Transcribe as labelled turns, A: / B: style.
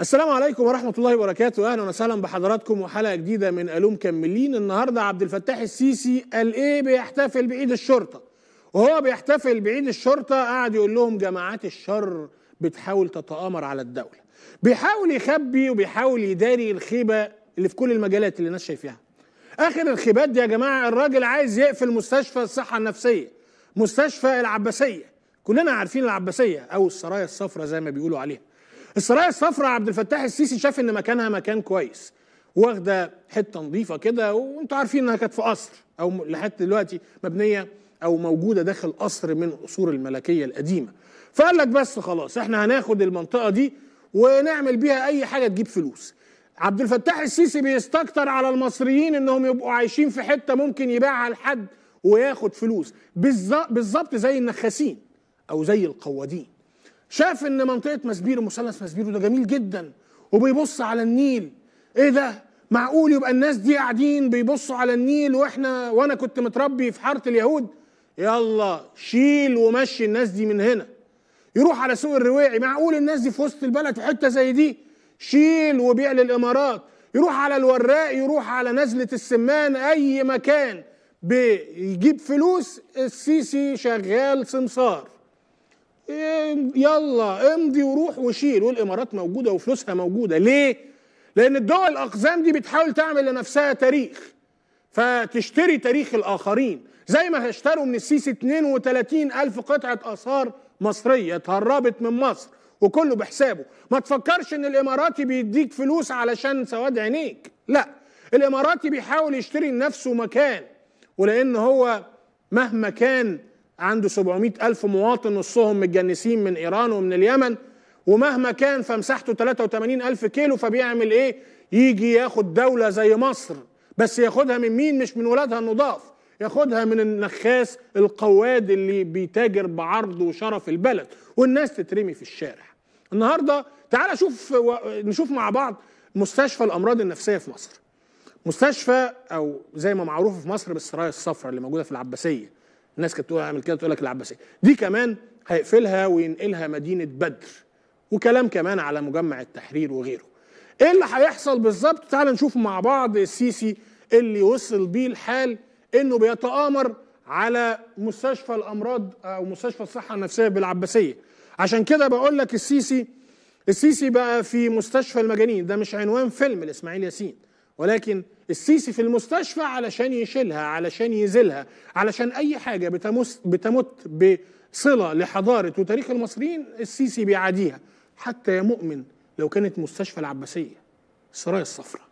A: السلام عليكم ورحمة الله وبركاته أهلا وسهلا بحضراتكم وحلقة جديدة من ألوم كملين النهاردة عبد الفتاح السيسي قال إيه بيحتفل بعيد الشرطة وهو بيحتفل بعيد الشرطة قاعد يقول لهم جماعات الشر بتحاول تتآمر على الدولة بيحاول يخبي وبيحاول يداري الخيبة اللي في كل المجالات اللي الناس شايفاها آخر الخيبات دي يا جماعة الراجل عايز يقفل مستشفى الصحة النفسية مستشفى العباسية كلنا عارفين العباسية أو السرايا الصفراء زي ما بيقولوا عليها السرايا الصفراء عبد الفتاح السيسي شاف ان مكانها مكان كويس واخده حته نظيفه كده وانتوا عارفين انها كانت في قصر او لحد دلوقتي مبنيه او موجوده داخل قصر من قصور الملكيه القديمه فقال لك بس خلاص احنا هناخد المنطقه دي ونعمل بيها اي حاجه تجيب فلوس عبد الفتاح السيسي بيستكتر على المصريين انهم يبقوا عايشين في حته ممكن يبيعها لحد وياخد فلوس بالظبط زي النخاسين او زي القوادين شاف ان منطقه مسبير مثلث مسبير ده جميل جدا وبيبص على النيل ايه ده معقول يبقى الناس دي قاعدين بيبصوا على النيل واحنا وانا كنت متربي في حاره اليهود يلا شيل ومشي الناس دي من هنا يروح على سوق الرواعي معقول الناس دي في وسط البلد في حته زي دي شيل وبيع للامارات يروح على الوراق يروح على نزله السمان اي مكان بيجيب فلوس السيسي شغال سمسار يلا امضي وروح وشيل والامارات موجوده وفلوسها موجوده ليه؟ لان الدول الاقزام دي بتحاول تعمل لنفسها تاريخ فتشتري تاريخ الاخرين زي ما هيشتروا من السيسي 32 الف قطعه اثار مصريه اتهربت من مصر وكله بحسابه ما تفكرش ان الاماراتي بيديك فلوس علشان سواد عينيك لا الاماراتي بيحاول يشتري لنفسه مكان ولان هو مهما كان عنده 700 ألف مواطن نصهم متجنسين من إيران ومن اليمن ومهما كان فمساحته 83 ألف كيلو فبيعمل إيه؟ يجي ياخد دولة زي مصر بس ياخدها من مين مش من ولادها النضاف ياخدها من النخاس القواد اللي بيتاجر بعرض وشرف البلد والناس تترمي في الشارع النهارده تعال شوف و... نشوف مع بعض مستشفى الامراض النفسيه في مصر مستشفى او زي ما معروف في مصر بالسرايا الصفراء اللي موجوده في العباسيه الناس كانت بتقول اعمل كده تقول لك العباسيه دي كمان هيقفلها وينقلها مدينه بدر وكلام كمان على مجمع التحرير وغيره ايه اللي هيحصل بالظبط تعال نشوف مع بعض السيسي اللي وصل بيه الحال انه بيتآمر على مستشفى الامراض او مستشفى الصحه النفسيه بالعباسيه عشان كده بقول لك السيسي السيسي بقى في مستشفى المجانين ده مش عنوان فيلم لاسماعيل ياسين ولكن السيسي في المستشفى علشان يشيلها علشان يزيلها علشان اي حاجه بتمس بتمت بصله لحضاره وتاريخ المصريين السيسي بيعاديها حتى يا مؤمن لو كانت مستشفى العباسيه السرايا الصفراء